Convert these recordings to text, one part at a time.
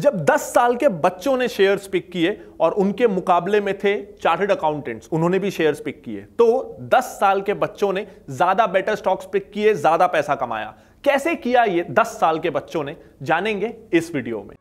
जब 10 साल के बच्चों ने शेयर्स पिक किए और उनके मुकाबले में थे चार्टर्ड अकाउंटेंट्स उन्होंने भी शेयर्स पिक किए तो 10 साल के बच्चों ने ज्यादा बेटर स्टॉक्स पिक किए ज्यादा पैसा कमाया कैसे किया ये 10 साल के बच्चों ने जानेंगे इस वीडियो में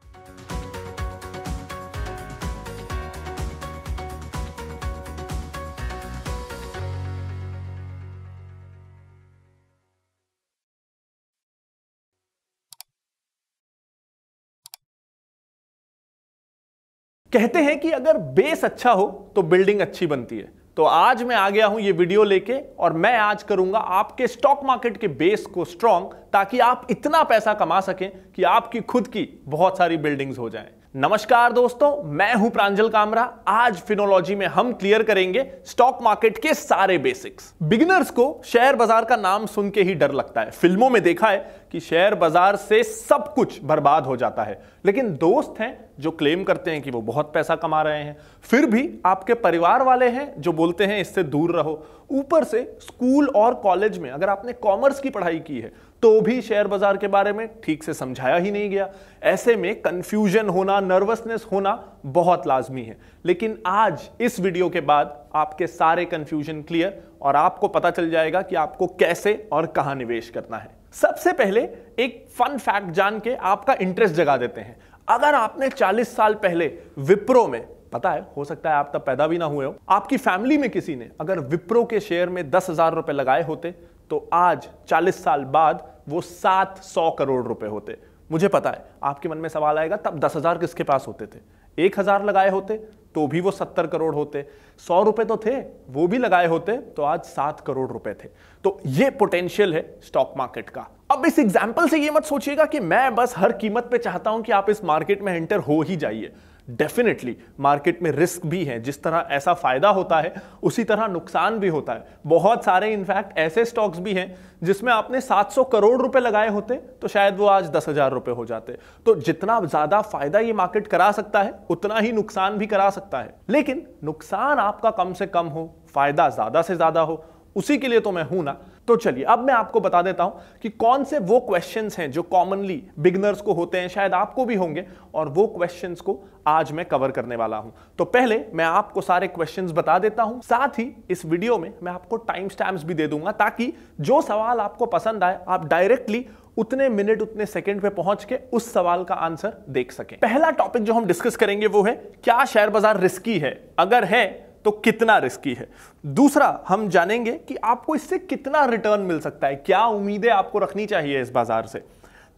कहते हैं कि अगर बेस अच्छा हो तो बिल्डिंग अच्छी बनती है तो आज मैं आ गया हूं ये वीडियो लेके और मैं आज करूंगा आपके स्टॉक मार्केट के बेस को स्ट्रांग ताकि आप इतना पैसा कमा सकें कि आपकी खुद की बहुत सारी बिल्डिंग्स हो जाएं नमस्कार दोस्तों मैं हूं प्रांजल कामरा आज फिनोलॉजी में हम क्लियर करेंगे स्टॉक मार्केट के सारे बेसिक्स बिगिनर्स को शेयर बाजार का नाम सुन के ही डर लगता है फिल्मों में देखा है कि शेयर बाजार से सब कुछ बर्बाद हो जाता है लेकिन दोस्त हैं जो क्लेम करते हैं कि वो बहुत पैसा कमा रहे हैं फिर भी आपके परिवार वाले हैं जो बोलते हैं इससे दूर रहो ऊपर से स्कूल और कॉलेज में अगर आपने कॉमर्स की पढ़ाई की है तो भी शेयर बाजार के बारे में ठीक से समझाया ही नहीं गया ऐसे में कंफ्यूजन होना नर्वसनेस होना बहुत लाजमी है लेकिन आज इस वीडियो के बाद आपके सारे कंफ्यूजन क्लियर और आपको पता चल जाएगा कि आपको कैसे और कहां निवेश करना है सबसे पहले एक फन फैक्ट जान के आपका इंटरेस्ट जगा देते हैं अगर आपने 40 साल पहले विप्रो में पता है हो सकता है आप तब पैदा भी ना हुए हो आपकी फैमिली में किसी ने अगर विप्रो के शेयर में दस हजार रुपए लगाए होते तो आज 40 साल बाद वो 700 करोड़ रुपए होते मुझे पता है आपके मन में सवाल आएगा तब दस हजार किसके पास होते थे एक हजार लगाए होते तो भी वो सत्तर करोड़ होते सौ रुपए तो थे वो भी लगाए होते तो आज सात करोड़ रुपए थे तो ये पोटेंशियल है स्टॉक मार्केट का अब इस एग्जाम्पल से ये मत सोचिएगा कि मैं बस हर कीमत पे चाहता हूं कि आप इस मार्केट में एंटर हो ही जाइए डेफिनेटली मार्केट में रिस्क भी है जिस तरह ऐसा फ़ायदा होता है उसी तरह नुकसान भी होता है बहुत सारे इनफैक्ट ऐसे स्टॉक्स भी हैं जिसमें आपने 700 करोड़ रुपए लगाए होते तो शायद वो आज दस हज़ार रुपए हो जाते तो जितना ज़्यादा फ़ायदा ये मार्केट करा सकता है उतना ही नुकसान भी करा सकता है लेकिन नुकसान आपका कम से कम हो फ़ायदा ज़्यादा से ज़्यादा हो उसी के लिए तो मैं हूं ना तो चलिए अब मैं आपको बता देता हूं कि कौन से वो क्वेश्चंस हैं जो कॉमनली बिगनर्स को होते हैं शायद आपको भी होंगे और वो क्वेश्चंस को आज मैं कवर करने वाला हूं तो पहले मैं आपको सारे क्वेश्चंस बता देता हूं साथ ही इस वीडियो में मैं आपको टाइम स्टैम्प भी दे दूंगा ताकि जो सवाल आपको पसंद आए आप डायरेक्टली उतने मिनट उतने सेकंड पे पहुंच के उस सवाल का आंसर देख सके पहला टॉपिक जो हम डिस्कस करेंगे वो है क्या शेयर बाजार रिस्की है अगर है तो कितना रिस्की है दूसरा हम जानेंगे कि आपको इससे कितना रिटर्न मिल सकता है क्या उम्मीदें आपको रखनी चाहिए इस बाजार से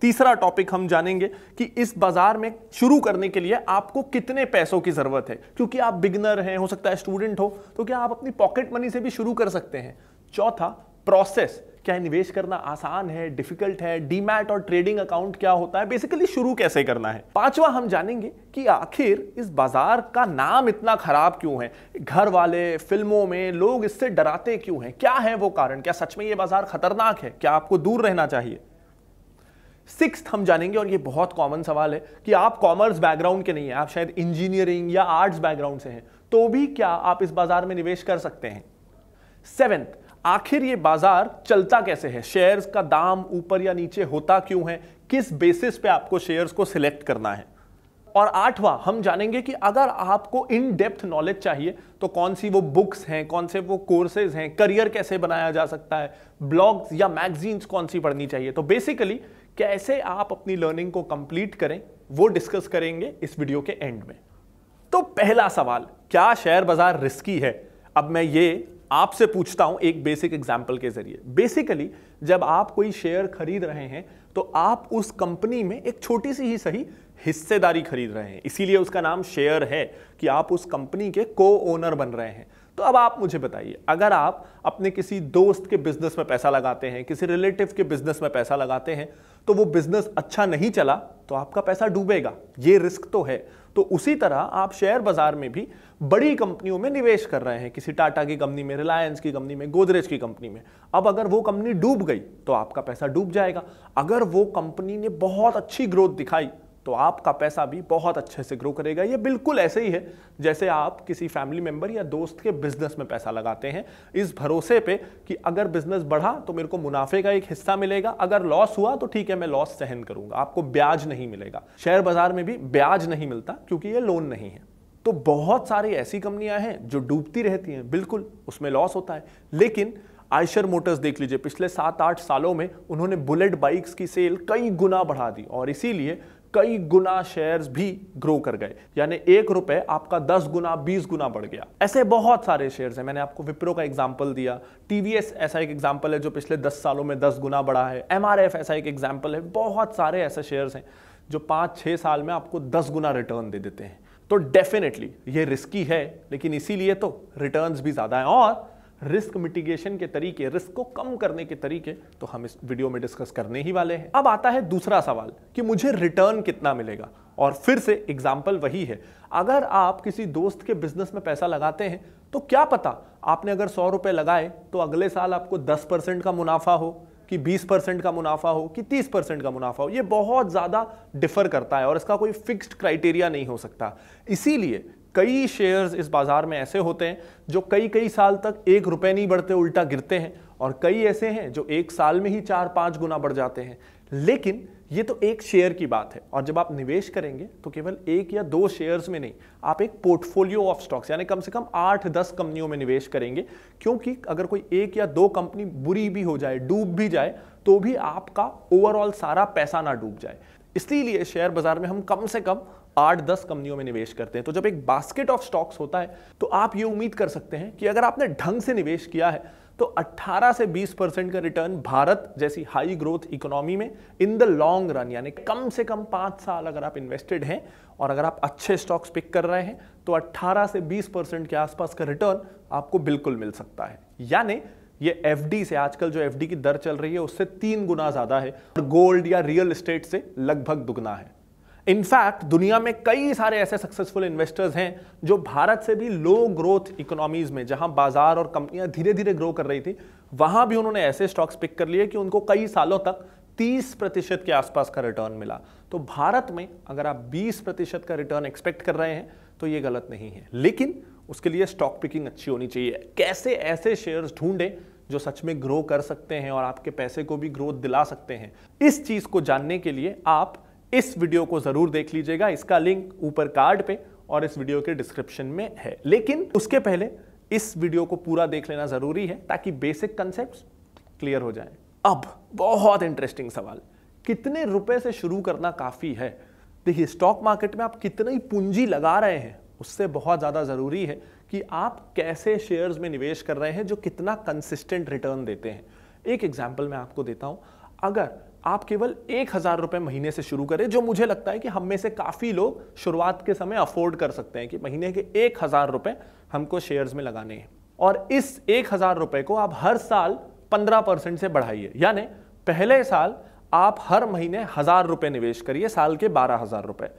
तीसरा टॉपिक हम जानेंगे कि इस बाजार में शुरू करने के लिए आपको कितने पैसों की ज़रूरत है क्योंकि आप बिगनर हैं हो सकता है स्टूडेंट हो तो क्या आप अपनी पॉकेट मनी से भी शुरू कर सकते हैं चौथा प्रोसेस क्या निवेश करना आसान है डिफिकल्ट है डीमैट और ट्रेडिंग अकाउंट क्या होता है बेसिकली शुरू कैसे करना है पांचवा हम जानेंगे कि आखिर इस बाजार का नाम इतना खराब क्यों है घर वाले फिल्मों में लोग इससे डराते क्यों हैं क्या है वो कारण क्या सच में ये बाजार खतरनाक है क्या आपको दूर रहना चाहिए सिक्स हम जानेंगे और ये बहुत कॉमन सवाल है कि आप कॉमर्स बैकग्राउंड के नहीं है आप शायद इंजीनियरिंग या आर्ट्स बैकग्राउंड से हैं तो भी क्या आप इस बाजार में निवेश कर सकते हैं सेवेंथ आखिर ये बाजार चलता कैसे है शेयर्स का दाम ऊपर या नीचे होता क्यों है किस बेसिस पे आपको शेयर्स को सिलेक्ट करना है और आठवां हम जानेंगे कि अगर आपको इन डेप्थ नॉलेज चाहिए तो कौन सी वो बुक्स हैं कौन से वो कोर्सेज हैं करियर कैसे बनाया जा सकता है ब्लॉग्स या मैगजीन्स कौन सी पढ़नी चाहिए तो बेसिकली कैसे आप अपनी लर्निंग को कंप्लीट करें वो डिस्कस करेंगे इस वीडियो के एंड में तो पहला सवाल क्या शेयर बाजार रिस्की है अब मैं ये आपसे पूछता हूं एक बेसिक एग्जाम्पल के जरिए बेसिकली जब आप कोई शेयर खरीद रहे हैं तो आप उस कंपनी में एक छोटी सी ही सही हिस्सेदारी खरीद रहे हैं इसीलिए उसका नाम शेयर है कि आप उस कंपनी के को ओनर बन रहे हैं तो अब आप मुझे बताइए अगर आप अपने किसी दोस्त के बिजनेस में पैसा लगाते हैं किसी रिलेटिव के बिजनेस में पैसा लगाते हैं तो वो बिजनेस अच्छा नहीं चला तो आपका पैसा डूबेगा ये रिस्क तो है तो उसी तरह आप शेयर बाजार में भी बड़ी कंपनियों में निवेश कर रहे हैं किसी टाटा की कंपनी में रिलायंस की कंपनी में गोदरेज की कंपनी में अब अगर वो कंपनी डूब गई तो आपका पैसा डूब जाएगा अगर वो कंपनी ने बहुत अच्छी ग्रोथ दिखाई तो आपका पैसा भी बहुत अच्छे से ग्रो करेगा ये बिल्कुल ऐसे ही है जैसे आप किसी फैमिली मेंबर या दोस्त के बिजनेस में पैसा लगाते हैं इस भरोसे पे कि अगर बिजनेस बढ़ा तो मेरे को मुनाफे का एक हिस्सा मिलेगा अगर लॉस हुआ तो ठीक है मैं लॉस सहन करूंगा आपको ब्याज नहीं मिलेगा शेयर बाजार में भी ब्याज नहीं मिलता क्योंकि ये लोन नहीं है तो बहुत सारी ऐसी कंपनियां हैं जो डूबती रहती हैं बिल्कुल उसमें लॉस होता है लेकिन आयशर मोटर्स देख लीजिए पिछले सात आठ सालों में उन्होंने बुलेट बाइक्स की सेल कई गुना बढ़ा दी और इसीलिए कई गुना शेयर्स भी ग्रो कर गए यानी एक रुपए आपका दस गुना बीस गुना बढ़ गया ऐसे बहुत सारे शेयर्स हैं मैंने आपको विप्रो का एग्जाम्पल दिया टीवीएस ऐसा एक एग्जाम्पल है जो पिछले दस सालों में दस गुना बढ़ा है एम ऐसा एक एग्जाम्पल है बहुत सारे ऐसे शेयर्स हैं जो पाँच छः साल में आपको दस गुना रिटर्न दे देते हैं तो डेफिनेटली ये रिस्की है लेकिन इसीलिए तो रिटर्न्स भी ज़्यादा हैं और रिस्क मिटिगेशन के तरीके रिस्क को कम करने के तरीके तो हम इस वीडियो में डिस्कस करने ही वाले हैं अब आता है दूसरा सवाल कि मुझे रिटर्न कितना मिलेगा और फिर से एग्जाम्पल वही है अगर आप किसी दोस्त के बिजनेस में पैसा लगाते हैं तो क्या पता आपने अगर सौ रुपए लगाए तो अगले साल आपको दस परसेंट का मुनाफा हो कि बीस परसेंट का मुनाफा हो कि तीस परसेंट का मुनाफा हो ये बहुत ज़्यादा डिफर करता है और इसका कोई फिक्स्ड क्राइटेरिया नहीं हो सकता इसीलिए कई शेयर्स इस बाज़ार में ऐसे होते हैं जो कई कई साल तक एक रुपए नहीं बढ़ते उल्टा गिरते हैं और कई ऐसे हैं जो एक साल में ही चार पाँच गुना बढ़ जाते हैं लेकिन ये तो एक शेयर की बात है और जब आप निवेश करेंगे तो केवल एक या दो शेयर्स में नहीं आप एक पोर्टफोलियो ऑफ स्टॉक्स यानी कम से कम आठ दस कंपनियों में निवेश करेंगे क्योंकि अगर कोई एक या दो कंपनी बुरी भी हो जाए डूब भी जाए तो भी आपका ओवरऑल सारा पैसा ना डूब जाए इसीलिए शेयर बाजार में हम कम से कम आठ दस कंपनियों में निवेश करते हैं तो जब एक बास्केट ऑफ स्टॉक्स होता है तो आप ये उम्मीद कर सकते हैं कि अगर आपने ढंग से निवेश किया है तो 18 से 20 परसेंट का रिटर्न भारत जैसी हाई ग्रोथ इकोनॉमी में इन द लॉन्ग रन यानी कम से कम पांच साल अगर आप इन्वेस्टेड हैं और अगर आप अच्छे स्टॉक्स पिक कर रहे हैं तो 18 से 20 परसेंट के आसपास का रिटर्न आपको बिल्कुल मिल सकता है यानी ये एफ से आजकल जो एफ की दर चल रही है उससे तीन गुना ज़्यादा है और गोल्ड या रियल इस्टेट से लगभग दुगना है इनफैक्ट दुनिया में कई सारे ऐसे सक्सेसफुल इन्वेस्टर्स हैं जो भारत से भी लो ग्रोथ इकोनॉमीज में जहां बाजार और कंपनियां धीरे धीरे ग्रो कर रही थी वहां भी उन्होंने ऐसे स्टॉक्स पिक कर लिए कि उनको कई सालों तक 30 प्रतिशत के आसपास का रिटर्न मिला तो भारत में अगर आप 20 प्रतिशत का रिटर्न एक्सपेक्ट कर रहे हैं तो ये गलत नहीं है लेकिन उसके लिए स्टॉक पिकिंग अच्छी होनी चाहिए कैसे ऐसे शेयर्स ढूंढे जो सच में ग्रो कर सकते हैं और आपके पैसे को भी ग्रोथ दिला सकते हैं इस चीज़ को जानने के लिए आप इस वीडियो को ज़रूर देख लीजिएगा इसका लिंक ऊपर कार्ड पे और इस वीडियो के डिस्क्रिप्शन में है लेकिन उसके पहले इस वीडियो को पूरा देख लेना ज़रूरी है ताकि बेसिक कंसेप्ट क्लियर हो जाए अब बहुत इंटरेस्टिंग सवाल कितने रुपए से शुरू करना काफ़ी है देखिए स्टॉक मार्केट में आप कितनी पूंजी लगा रहे हैं उससे बहुत ज़्यादा ज़रूरी है कि आप कैसे शेयर्स में निवेश कर रहे हैं जो कितना कंसिस्टेंट रिटर्न देते हैं एक एग्जाम्पल मैं आपको देता हूं अगर आप केवल एक हजार रुपए महीने से शुरू करें जो मुझे लगता है कि हम में से काफी लोग शुरुआत के समय अफोर्ड कर सकते हैं कि महीने के एक हजार रुपए हमको शेयर्स में लगाने हैं और इस एक हजार रुपए को आप हर साल पंद्रह परसेंट से बढ़ाइए यानी पहले साल आप हर महीने हजार रुपए निवेश करिए साल के बारह हजार रुपए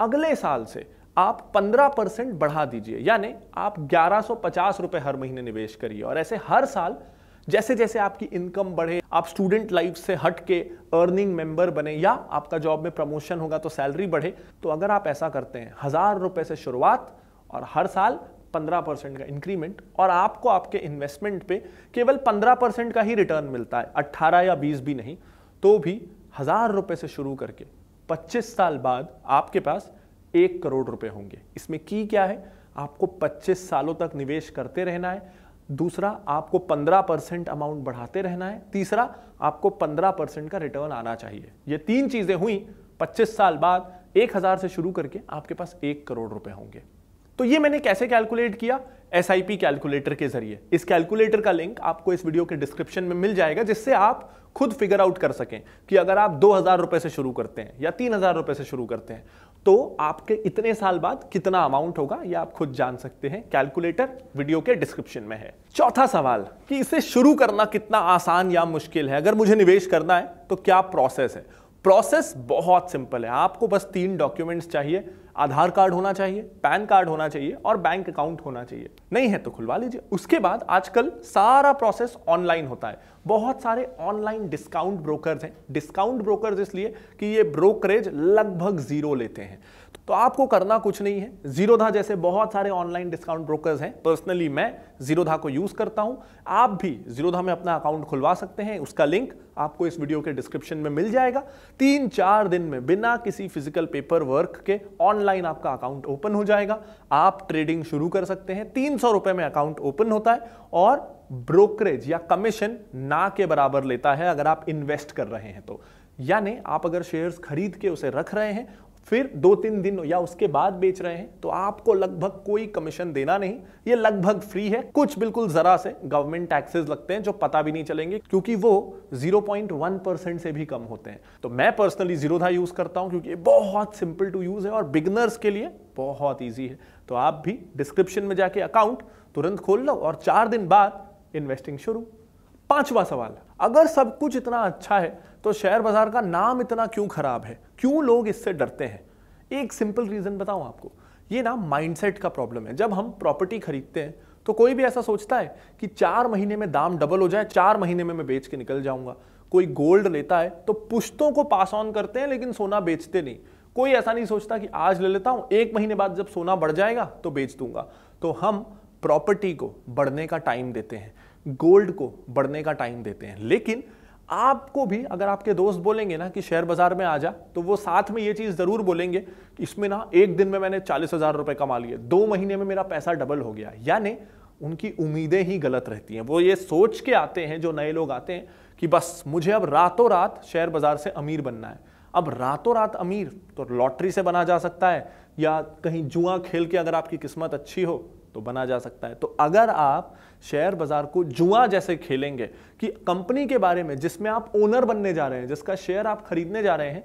अगले साल से आप पंद्रह परसेंट बढ़ा दीजिए यानी आप ग्यारह रुपए हर महीने निवेश करिए और ऐसे हर साल जैसे जैसे आपकी इनकम बढ़े आप स्टूडेंट लाइफ से हट के अर्निंग मेंबर बने या आपका जॉब में प्रमोशन होगा तो सैलरी बढ़े तो अगर आप ऐसा करते हैं हजार रुपए से शुरुआत और हर साल 15 परसेंट का इंक्रीमेंट और आपको आपके इन्वेस्टमेंट पे केवल 15 परसेंट का ही रिटर्न मिलता है 18 या 20 भी नहीं तो भी हजार रुपए से शुरू करके 25 साल बाद आपके पास एक करोड़ रुपए होंगे इसमें की क्या है आपको 25 सालों तक निवेश करते रहना है दूसरा आपको 15 परसेंट अमाउंट बढ़ाते रहना है तीसरा आपको 15 परसेंट का रिटर्न आना चाहिए ये तीन चीज़ें हुई 25 साल बाद 1000 से शुरू करके आपके पास एक करोड़ रुपए होंगे तो ये मैंने कैसे कैलकुलेट किया एस कैलकुलेटर के जरिए इस कैलकुलेटर का लिंक आपको इस वीडियो के डिस्क्रिप्शन में मिल जाएगा जिससे आप खुद फिगर आउट कर सकें कि अगर आप दो हज़ार रुपए से शुरू करते हैं या तीन हज़ार रुपए से शुरू करते हैं तो आपके इतने साल बाद कितना अमाउंट होगा ये आप खुद जान सकते हैं कैलकुलेटर वीडियो के डिस्क्रिप्शन में है चौथा सवाल कि इसे शुरू करना कितना आसान या मुश्किल है अगर मुझे निवेश करना है तो क्या प्रोसेस है प्रोसेस बहुत सिंपल है आपको बस तीन डॉक्यूमेंट्स चाहिए आधार कार्ड होना चाहिए पैन कार्ड होना चाहिए और बैंक अकाउंट होना चाहिए नहीं है तो खुलवा लीजिए उसके बाद आजकल सारा प्रोसेस ऑनलाइन होता है बहुत सारे ऑनलाइन डिस्काउंट ब्रोकर्स हैं डिस्काउंट ब्रोकर्स इसलिए कि ये ब्रोकरेज लगभग जीरो लेते हैं तो आपको करना कुछ नहीं है जीरोधा जैसे बहुत सारे ऑनलाइन डिस्काउंट ब्रोकर्स हैं पर्सनली मैं जीरोधा को यूज़ करता हूं आप भी जीरोधा में अपना अकाउंट खुलवा सकते हैं उसका लिंक आपको इस वीडियो के डिस्क्रिप्शन में मिल जाएगा तीन चार दिन में बिना किसी फिजिकल पेपर वर्क के ऑनलाइन आपका अकाउंट ओपन हो जाएगा आप ट्रेडिंग शुरू कर सकते हैं तीन सौ रुपए में अकाउंट ओपन होता है और ब्रोकरेज या कमीशन ना के बराबर लेता है अगर आप इन्वेस्ट कर रहे हैं तो यानी आप अगर शेयर्स खरीद के उसे रख रहे हैं फिर दो तीन दिन या उसके बाद बेच रहे हैं तो आपको लगभग कोई कमीशन देना नहीं ये लगभग फ्री है कुछ बिल्कुल जरा से गवर्नमेंट टैक्सेस लगते हैं जो पता भी नहीं चलेंगे क्योंकि वो 0.1 परसेंट से भी कम होते हैं तो मैं पर्सनली जीरो था यूज करता हूं क्योंकि ये बहुत सिंपल टू यूज है और बिगनर्स के लिए बहुत ईजी है तो आप भी डिस्क्रिप्शन में जाके अकाउंट तुरंत खोल लो और चार दिन बाद इन्वेस्टिंग शुरू पांचवा सवाल अगर सब कुछ इतना अच्छा है तो शेयर बाजार का नाम इतना क्यों खराब है क्यों लोग इससे डरते हैं एक सिंपल रीज़न बताऊं आपको ये ना माइंडसेट का प्रॉब्लम है जब हम प्रॉपर्टी खरीदते हैं तो कोई भी ऐसा सोचता है कि चार महीने में दाम डबल हो जाए चार महीने में मैं बेच के निकल जाऊंगा कोई गोल्ड लेता है तो पुश्तों को पास ऑन करते हैं लेकिन सोना बेचते नहीं कोई ऐसा नहीं सोचता कि आज ले लेता हूं एक महीने बाद जब सोना बढ़ जाएगा तो बेच दूंगा तो हम प्रॉपर्टी को बढ़ने का टाइम देते हैं गोल्ड को बढ़ने का टाइम देते हैं लेकिन आपको भी अगर आपके दोस्त बोलेंगे ना कि शेयर बाजार में आ जा तो वो साथ में ये चीज़ ज़रूर बोलेंगे कि इसमें ना एक दिन में मैंने चालीस हज़ार रुपए कमा लिए दो महीने में मेरा पैसा डबल हो गया यानी उनकी उम्मीदें ही गलत रहती हैं वो ये सोच के आते हैं जो नए लोग आते हैं कि बस मुझे अब रातों रात शेयर बाज़ार से अमीर बनना है अब रातों रात अमीर तो लॉटरी से बना जा सकता है या कहीं जुआ खेल के अगर आपकी किस्मत अच्छी हो तो बना जा सकता है तो अगर आप शेयर बाजार को जुआ जैसे खेलेंगे कि कंपनी के बारे में जिसमें आप ओनर बनने जा रहे हैं जिसका शेयर आप खरीदने जा रहे हैं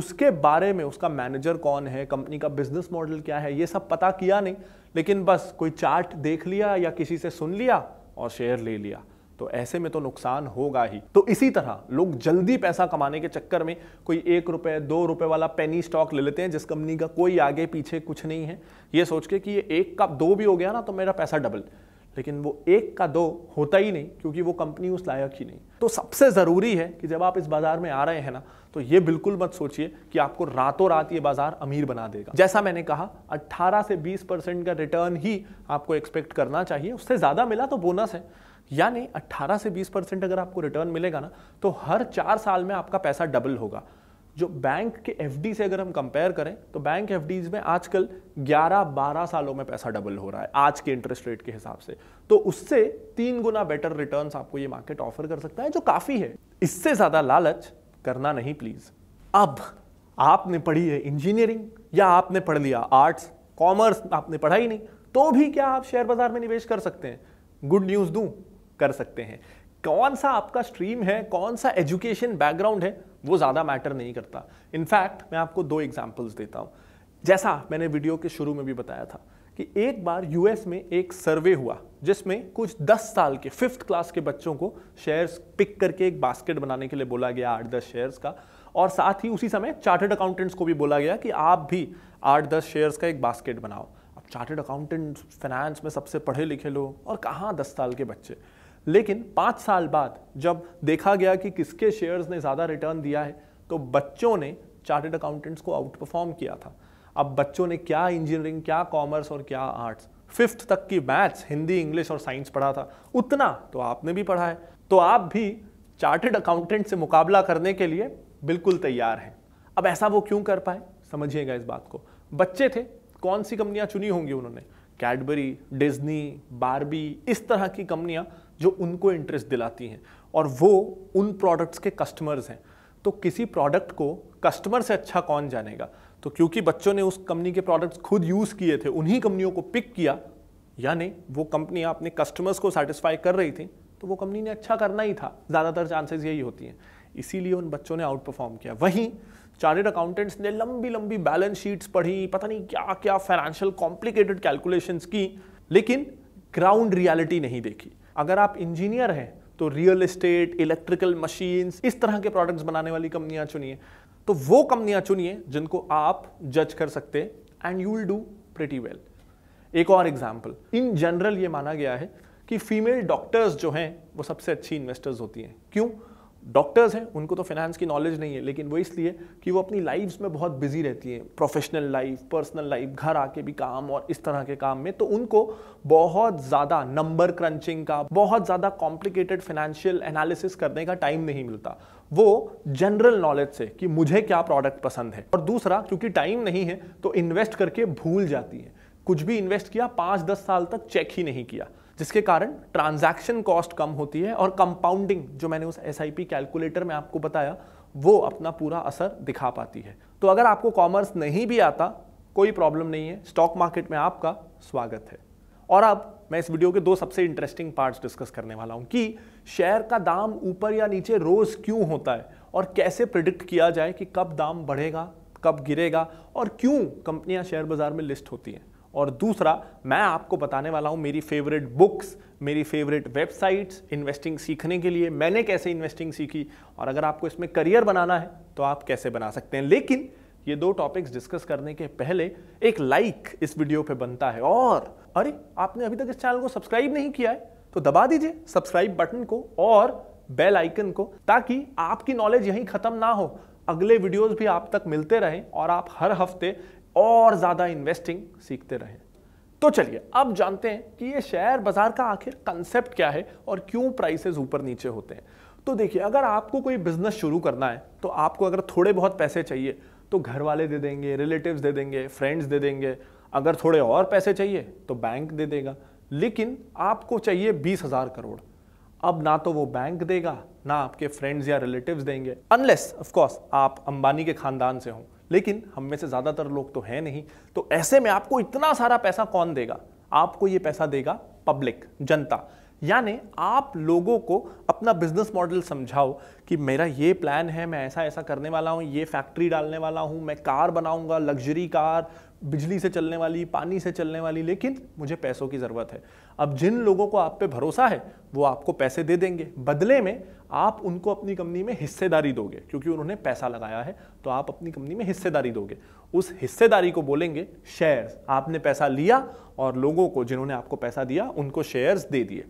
उसके बारे में उसका मैनेजर कौन है कंपनी का बिजनेस मॉडल क्या है ये सब पता किया नहीं लेकिन बस कोई चार्ट देख लिया या किसी से सुन लिया और शेयर ले लिया तो ऐसे में तो नुकसान होगा ही तो इसी तरह लोग जल्दी पैसा कमाने के चक्कर में कोई एक रुपए दो रुपए वाला पेनी स्टॉक ले लेते हैं जिस कंपनी का कोई आगे पीछे कुछ नहीं है ये सोच के कि ये एक का दो भी हो गया ना तो मेरा पैसा डबल लेकिन वो एक का दो होता ही नहीं क्योंकि वो कंपनी उस लायक ही नहीं तो सबसे ज़रूरी है कि जब आप इस बाज़ार में आ रहे हैं ना तो ये बिल्कुल मत सोचिए कि आपको रातों रात ये बाज़ार अमीर बना देगा जैसा मैंने कहा 18 से 20 परसेंट का रिटर्न ही आपको एक्सपेक्ट करना चाहिए उससे ज़्यादा मिला तो बोनस है यानी 18 से 20 परसेंट अगर आपको रिटर्न मिलेगा ना तो हर चार साल में आपका पैसा डबल होगा जो बैंक के एफ से अगर हम कंपेयर करें तो बैंक एफ में आजकल 11-12 सालों में पैसा डबल हो रहा है आज के इंटरेस्ट रेट के हिसाब से तो उससे तीन गुना बेटर रिटर्न आपको ये मार्केट ऑफर कर सकता है जो काफ़ी है इससे ज़्यादा लालच करना नहीं प्लीज़ अब आपने पढ़ी है इंजीनियरिंग या आपने पढ़ लिया आर्ट्स कॉमर्स आपने पढ़ा ही नहीं तो भी क्या आप शेयर बाजार में निवेश कर सकते हैं गुड न्यूज़ दू कर सकते हैं कौन सा आपका स्ट्रीम है कौन सा एजुकेशन बैकग्राउंड है वो ज़्यादा मैटर नहीं करता इनफैक्ट मैं आपको दो एग्जाम्पल्स देता हूँ जैसा मैंने वीडियो के शुरू में भी बताया था कि एक बार यूएस में एक सर्वे हुआ जिसमें कुछ 10 साल के फिफ्थ क्लास के बच्चों को शेयर्स पिक करके एक बास्केट बनाने के लिए बोला गया आठ दस शेयर्स का और साथ ही उसी समय चार्टर्ड अकाउंटेंट्स को भी बोला गया कि आप भी आठ दस शेयर्स का एक बास्केट बनाओ अब चार्टर्ड अकाउंटेंट फाइनेंस में सबसे पढ़े लिखे लोग और कहाँ दस साल के बच्चे लेकिन पांच साल बाद जब देखा गया कि किसके शेयर्स ने ज़्यादा रिटर्न दिया है तो बच्चों ने चार्टेड अकाउंटेंट्स को आउट परफॉर्म किया था अब बच्चों ने क्या इंजीनियरिंग क्या कॉमर्स और क्या आर्ट्स फिफ्थ तक की मैथ्स हिंदी इंग्लिश और साइंस पढ़ा था उतना तो आपने भी पढ़ा है तो आप भी चार्टेड अकाउंटेंट से मुकाबला करने के लिए बिल्कुल तैयार हैं अब ऐसा वो क्यों कर पाए समझिएगा इस बात को बच्चे थे कौन सी कंपनियां चुनी होंगी उन्होंने कैडबरी डिज्नी बारबी इस तरह की कंपनियां जो उनको इंटरेस्ट दिलाती हैं और वो उन प्रोडक्ट्स के कस्टमर्स हैं तो किसी प्रोडक्ट को कस्टमर से अच्छा कौन जानेगा तो क्योंकि बच्चों ने उस कंपनी के प्रोडक्ट्स खुद यूज़ किए थे उन्हीं कंपनियों को पिक किया यानी वो कंपनियाँ अपने कस्टमर्स को सेटिस्फाई कर रही थी तो वो कंपनी ने अच्छा करना ही था ज़्यादातर चांसेस यही होती हैं इसीलिए उन बच्चों ने आउट परफॉर्म किया वहीं चार्टेड अकाउंटेंट्स ने लंबी लंबी बैलेंस शीट्स पढ़ी पता नहीं क्या क्या फाइनेंशियल कॉम्प्लिकेटेड कैलकुलेशंस की लेकिन ग्राउंड रियलिटी नहीं देखी अगर आप इंजीनियर हैं तो रियल इस्टेट इलेक्ट्रिकल मशीन्स इस तरह के प्रोडक्ट्स बनाने वाली कंपनियां चुनिए तो वो कंपनियां चुनिए जिनको आप जज कर सकते and you will do pretty well एक और एग्जाम्पल इन जनरल ये माना गया है कि फीमेल डॉक्टर्स जो हैं वो सबसे अच्छी इन्वेस्टर्स होती हैं क्यों डॉक्टर्स हैं उनको तो फाइनेंस की नॉलेज नहीं है लेकिन वो इसलिए कि वो अपनी लाइफ में बहुत बिजी रहती हैं प्रोफेशनल लाइफ पर्सनल लाइफ घर आके भी काम और इस तरह के काम में तो उनको बहुत ज़्यादा नंबर क्रंचिंग का बहुत ज़्यादा कॉम्प्लिकेटेड फाइनेंशियल एनालिसिस करने का टाइम नहीं मिलता वो जनरल नॉलेज से कि मुझे क्या प्रोडक्ट पसंद है और दूसरा क्योंकि टाइम नहीं है तो इन्वेस्ट करके भूल जाती है कुछ भी इन्वेस्ट किया पाँच दस साल तक चेक ही नहीं किया जिसके कारण ट्रांजैक्शन कॉस्ट कम होती है और कंपाउंडिंग जो मैंने उस एस कैलकुलेटर में आपको बताया वो अपना पूरा असर दिखा पाती है तो अगर आपको कॉमर्स नहीं भी आता कोई प्रॉब्लम नहीं है स्टॉक मार्केट में आपका स्वागत है और अब मैं इस वीडियो के दो सबसे इंटरेस्टिंग पार्ट्स डिस्कस करने वाला हूं कि शेयर का दाम ऊपर या नीचे रोज़ क्यों होता है और कैसे प्रिडिक्ट किया जाए कि कब दाम बढ़ेगा कब गिरेगा और क्यों कंपनियां शेयर बाजार में लिस्ट होती हैं और दूसरा मैं आपको बताने वाला हूँ मेरी फेवरेट बुक्स मेरी फेवरेट वेबसाइट्स इन्वेस्टिंग सीखने के लिए मैंने कैसे इन्वेस्टिंग सीखी और अगर आपको इसमें करियर बनाना है तो आप कैसे बना सकते हैं लेकिन ये दो टॉपिक्स डिस्कस करने के पहले एक लाइक इस वीडियो पे बनता है और अरे आपने अभी तक इस चैनल को सब्सक्राइब नहीं किया है तो दबा दीजिए सब्सक्राइब बटन को और बेल आइकन को ताकि आपकी नॉलेज यहीं खत्म ना हो अगले वीडियोस भी आप तक मिलते रहें और आप हर हफ्ते और ज़्यादा इन्वेस्टिंग सीखते रहें तो चलिए अब जानते हैं कि ये शेयर बाजार का आखिर कंसेप्ट क्या है और क्यों प्राइसेस ऊपर नीचे होते हैं तो देखिए अगर आपको कोई बिजनेस शुरू करना है तो आपको अगर थोड़े बहुत पैसे चाहिए तो घर वाले दे देंगे रिलेटिव्स दे देंगे फ्रेंड्स दे देंगे अगर थोड़े और पैसे चाहिए तो बैंक दे देगा लेकिन आपको चाहिए बीस हज़ार करोड़ अब ना तो वो बैंक देगा ना आपके फ्रेंड्स या रिलेटिव्स देंगे अनलेस ऑफ कोर्स आप अंबानी के खानदान से हों लेकिन हम में से ज़्यादातर लोग तो हैं नहीं तो ऐसे में आपको इतना सारा पैसा कौन देगा आपको ये पैसा देगा पब्लिक जनता यानी आप लोगों को अपना बिजनेस मॉडल समझाओ कि मेरा ये प्लान है मैं ऐसा ऐसा करने वाला हूँ ये फैक्ट्री डालने वाला हूँ मैं कार बनाऊँगा लग्जरी कार बिजली से चलने वाली पानी से चलने वाली लेकिन मुझे पैसों की ज़रूरत है अब जिन लोगों को आप पे भरोसा है वो आपको पैसे दे देंगे बदले में आप उनको अपनी कंपनी में हिस्सेदारी दोगे क्योंकि उन्होंने पैसा लगाया है तो आप अपनी कंपनी में हिस्सेदारी दोगे उस हिस्सेदारी को बोलेंगे शेयर्स आपने पैसा लिया और लोगों को जिन्होंने आपको पैसा दिया उनको शेयर्स दे दिए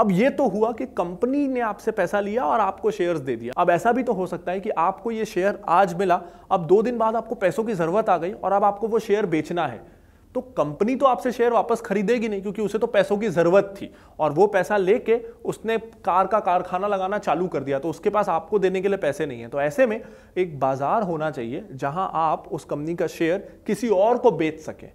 अब ये तो हुआ कि कंपनी ने आपसे पैसा लिया और आपको शेयर्स दे दिया अब ऐसा भी तो हो सकता है कि आपको ये शेयर आज मिला अब दो दिन बाद आपको पैसों की ज़रूरत आ गई और अब आपको वो शेयर बेचना है तो कंपनी तो आपसे शेयर वापस खरीदेगी नहीं क्योंकि उसे तो पैसों की ज़रूरत थी और वो पैसा लेके उसने कार का कारखाना लगाना चालू कर दिया तो उसके पास आपको देने के लिए पैसे नहीं है तो ऐसे में एक बाज़ार होना चाहिए जहां आप उस कंपनी का शेयर किसी और को बेच सकें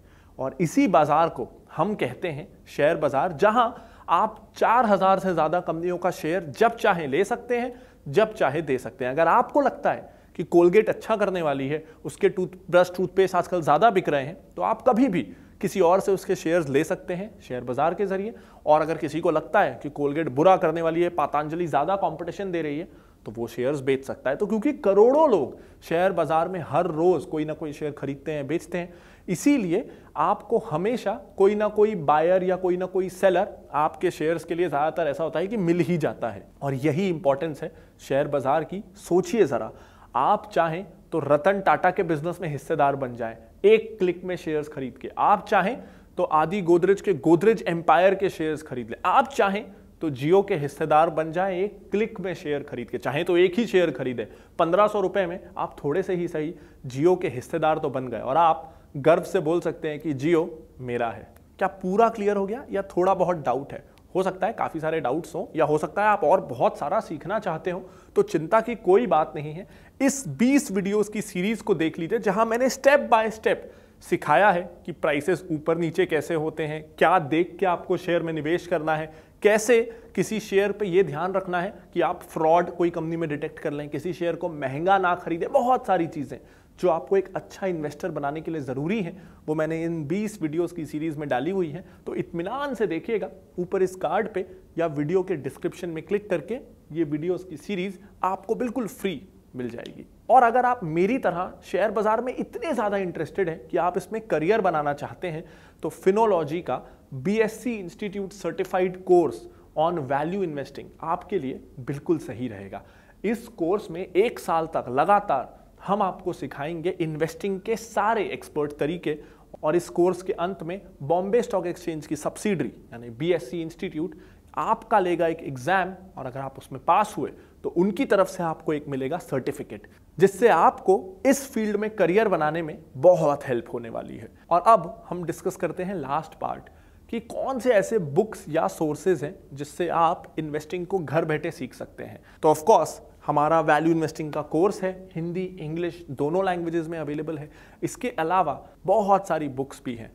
और इसी बाज़ार को हम कहते हैं शेयर बाज़ार जहां आप चार हज़ार से ज़्यादा कंपनियों का शेयर जब चाहे ले सकते हैं जब चाहे दे सकते हैं अगर आपको लगता है कि कोलगेट अच्छा करने वाली है उसके टूथब्रश टूथपेस्ट आजकल ज़्यादा बिक रहे हैं तो आप कभी भी किसी और से उसके शेयर्स ले सकते हैं शेयर बाजार के जरिए और अगर किसी को लगता है कि कोलगेट बुरा करने वाली है पातंजलि ज़्यादा कंपटीशन दे रही है तो वो शेयर्स बेच सकता है तो क्योंकि करोड़ों लोग शेयर बाजार में हर रोज़ कोई ना कोई शेयर खरीदते हैं बेचते हैं इसीलिए आपको हमेशा कोई ना कोई बायर या कोई ना कोई सेलर आपके शेयर्स के लिए ज़्यादातर ऐसा होता है कि मिल ही जाता है और यही इंपॉर्टेंस है शेयर बाजार की सोचिए ज़रा आप चाहें तो रतन टाटा के बिजनेस में हिस्सेदार बन जाए एक क्लिक में शेयर्स खरीद के आप चाहें तो आदि गोदरेज के गोदरेज एम्पायर के शेयर्स खरीद लें आप चाहें तो जियो के हिस्सेदार बन जाए एक क्लिक में शेयर खरीद के चाहे तो एक ही शेयर खरीदे पंद्रह सौ रुपए में आप थोड़े से ही सही जियो के हिस्सेदार तो बन गए और आप गर्व से बोल सकते हैं कि जियो मेरा है क्या पूरा क्लियर हो गया या थोड़ा बहुत डाउट है हो सकता है काफ़ी सारे डाउट्स हों या हो सकता है आप और बहुत सारा सीखना चाहते हो तो चिंता की कोई बात नहीं है इस 20 वीडियोस की सीरीज़ को देख लीजिए जहां मैंने स्टेप बाय स्टेप सिखाया है कि प्राइसेस ऊपर नीचे कैसे होते हैं क्या देख के आपको शेयर में निवेश करना है कैसे किसी शेयर पे ये ध्यान रखना है कि आप फ्रॉड कोई कंपनी में डिटेक्ट कर लें किसी शेयर को महंगा ना खरीदें बहुत सारी चीज़ें जो आपको एक अच्छा इन्वेस्टर बनाने के लिए ज़रूरी है वो मैंने इन 20 वीडियोस की सीरीज़ में डाली हुई है तो इतमान से देखिएगा ऊपर इस कार्ड पे या वीडियो के डिस्क्रिप्शन में क्लिक करके ये वीडियोस की सीरीज़ आपको बिल्कुल फ्री मिल जाएगी और अगर आप मेरी तरह शेयर बाज़ार में इतने ज़्यादा इंटरेस्टेड हैं कि आप इसमें करियर बनाना चाहते हैं तो फिनोलॉजी का B institute certified course on value investing आपके लिए बिल्कुल सही रहेगा इस कोर्स में एक साल तक लगातार हम आपको सिखाएंगे इन्वेस्टिंग के सारे एक्सपर्ट तरीके और इस कोर्स के अंत में बॉम्बे स्टॉक एक्सचेंज की सब्सिडरी यानी बीएससी इंस्टीट्यूट e आपका लेगा एक एग्ज़ाम और अगर आप उसमें पास हुए तो उनकी तरफ से आपको एक मिलेगा सर्टिफिकेट जिससे आपको इस फील्ड में करियर बनाने में बहुत हेल्प होने वाली है और अब हम डिस्कस करते हैं लास्ट पार्ट कि कौन से ऐसे बुक्स या सोर्सेज हैं जिससे आप इन्वेस्टिंग को घर बैठे सीख सकते हैं तो ऑफ कोर्स हमारा वैल्यू इन्वेस्टिंग का कोर्स है हिंदी इंग्लिश दोनों लैंग्वेजेस में अवेलेबल है इसके अलावा बहुत सारी बुक्स भी हैं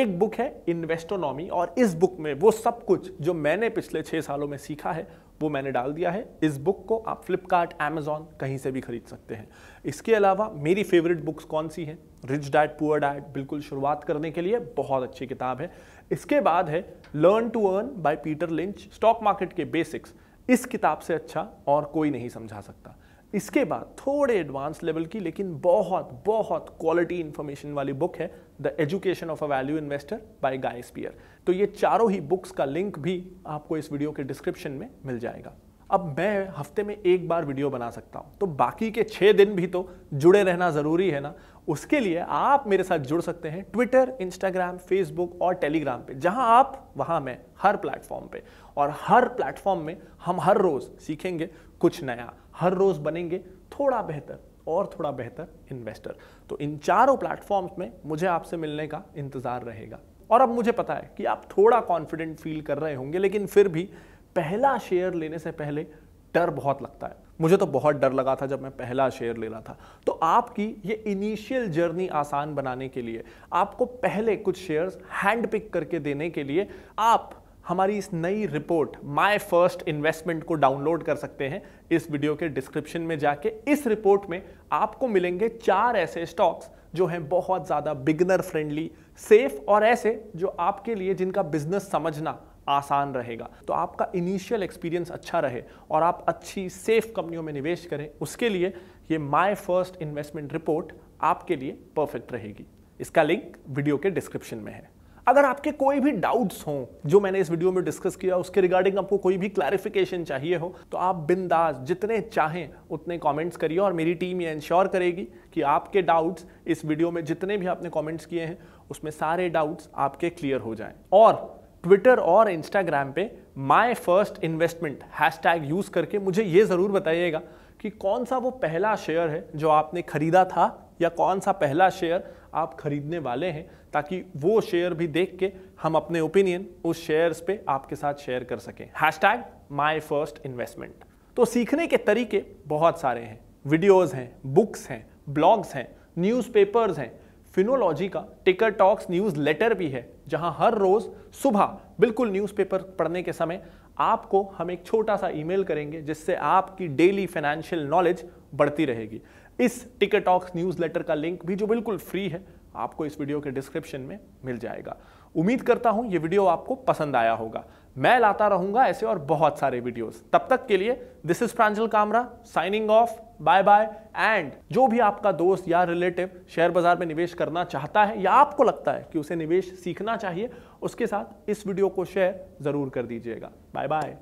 एक बुक है इन्वेस्टोनॉमी और इस बुक में वो सब कुछ जो मैंने पिछले छः सालों में सीखा है वो मैंने डाल दिया है इस बुक को आप फ्लिपकार्ट एमेज़ॉन कहीं से भी खरीद सकते हैं इसके अलावा मेरी फेवरेट बुक्स कौन सी हैं रिच डैड पुअर डैड बिल्कुल शुरुआत करने के लिए बहुत अच्छी किताब है इसके बाद है learn to earn by Peter Lynch stock market के बेसिक्स इस किताब से अच्छा और कोई नहीं समझा सकता इसके बाद थोड़े एडवांस लेवल की लेकिन बहुत बहुत क्वालिटी इन्फॉर्मेशन वाली बुक है the education of a value investor by Guy Spier तो ये चारों ही बुक्स का लिंक भी आपको इस वीडियो के डिस्क्रिप्शन में मिल जाएगा अब मैं हफ्ते में एक बार वीडियो बना सकता हूँ तो बाकी के छः दिन भी तो जुड़े रहना ज़रूरी है ना उसके लिए आप मेरे साथ जुड़ सकते हैं ट्विटर इंस्टाग्राम फेसबुक और टेलीग्राम पे जहां आप वहां मैं हर प्लेटफॉर्म पे और हर प्लेटफॉर्म में हम हर रोज़ सीखेंगे कुछ नया हर रोज़ बनेंगे थोड़ा बेहतर और थोड़ा बेहतर इन्वेस्टर तो इन चारों प्लेटफॉर्म्स में मुझे आपसे मिलने का इंतज़ार रहेगा और अब मुझे पता है कि आप थोड़ा कॉन्फिडेंट फील कर रहे होंगे लेकिन फिर भी पहला शेयर लेने से पहले डर बहुत लगता है मुझे तो बहुत डर लगा था जब मैं पहला शेयर ले रहा था तो आपकी ये इनिशियल जर्नी आसान बनाने के लिए आपको पहले कुछ शेयर्स हैंड पिक करके देने के लिए आप हमारी इस नई रिपोर्ट माय फर्स्ट इन्वेस्टमेंट को डाउनलोड कर सकते हैं इस वीडियो के डिस्क्रिप्शन में जाके इस रिपोर्ट में आपको मिलेंगे चार ऐसे स्टॉक्स जो हैं बहुत ज़्यादा बिगनर फ्रेंडली सेफ और ऐसे जो आपके लिए जिनका बिजनेस समझना आसान रहेगा तो आपका इनिशियल एक्सपीरियंस अच्छा रहे और आप अच्छी सेफ कंपनियों में निवेश करें उसके लिए ये माई फर्स्ट इन्वेस्टमेंट रिपोर्ट आपके लिए परफेक्ट रहेगी इसका लिंक वीडियो के डिस्क्रिप्शन में है अगर आपके कोई भी डाउट्स हों जो मैंने इस वीडियो में डिस्कस किया उसके रिगार्डिंग आपको कोई भी क्लैरिफिकेशन चाहिए हो तो आप बिंदास जितने चाहें उतने कमेंट्स करिए और मेरी टीम ये इंश्योर करेगी कि आपके डाउट्स इस वीडियो में जितने भी आपने कमेंट्स किए हैं उसमें सारे डाउट्स आपके क्लियर हो जाएं और ट्विटर और इंस्टाग्राम पे my first investment hash tag use करके मुझे ये ज़रूर बताइएगा कि कौन सा वो पहला शेयर है जो आपने खरीदा था या कौन सा पहला शेयर आप खरीदने वाले हैं ताकि वो शेयर भी देख के हम अपने ओपिनियन उस शेयर्स पे आपके साथ शेयर कर सकें hash tag my first investment तो सीखने के तरीके बहुत सारे हैं वीडियोज़ हैं बुक्स हैं ब्लॉग्स हैं न्यूज़पेपर्स हैं फिनोलॉजी का टिकर टॉक्स न्यूज़ लेटर भी है जहां हर रोज़ सुबह बिल्कुल न्यूज़पेपर पढ़ने के समय आपको हम एक छोटा सा ईमेल करेंगे जिससे आपकी डेली फाइनेंशियल नॉलेज बढ़ती रहेगी इस टिकर टॉक्स न्यूज़ लेटर का लिंक भी जो बिल्कुल फ्री है आपको इस वीडियो के डिस्क्रिप्शन में मिल जाएगा उम्मीद करता हूं ये वीडियो आपको पसंद आया होगा मैं लाता रहूंगा ऐसे और बहुत सारे वीडियोस तब तक के लिए this is Pranjal Kamra signing off bye bye and जो भी आपका दोस्त या रिलेटिव शेयर बाजार में निवेश करना चाहता है या आपको लगता है कि उसे निवेश सीखना चाहिए उसके साथ इस वीडियो को शेयर जरूर कर दीजिएगा बाय बाय